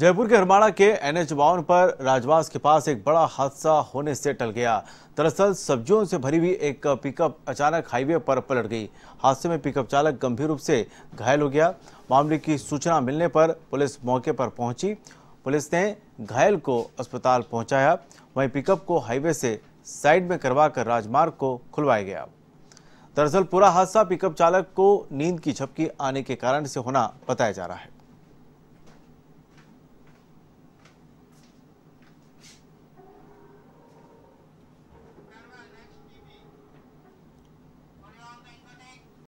जयपुर के हरमाड़ा के N H बावन पर राजवास के पास एक बड़ा हादसा होने से टल गया दरअसल सब्जियों से भरी हुई एक पिकअप अचानक हाईवे पर पलट गई हादसे में पिकअप चालक गंभीर रूप से घायल हो गया मामले की सूचना मिलने पर पुलिस मौके पर पहुंची पुलिस ने घायल को अस्पताल पहुंचाया वहीं पिकअप को हाईवे से साइड में करवाकर राजमार्ग को खुलवाया गया दरअसल पूरा हादसा पिकअप चालक को नींद की झपकी आने के कारण से होना बताया जा रहा है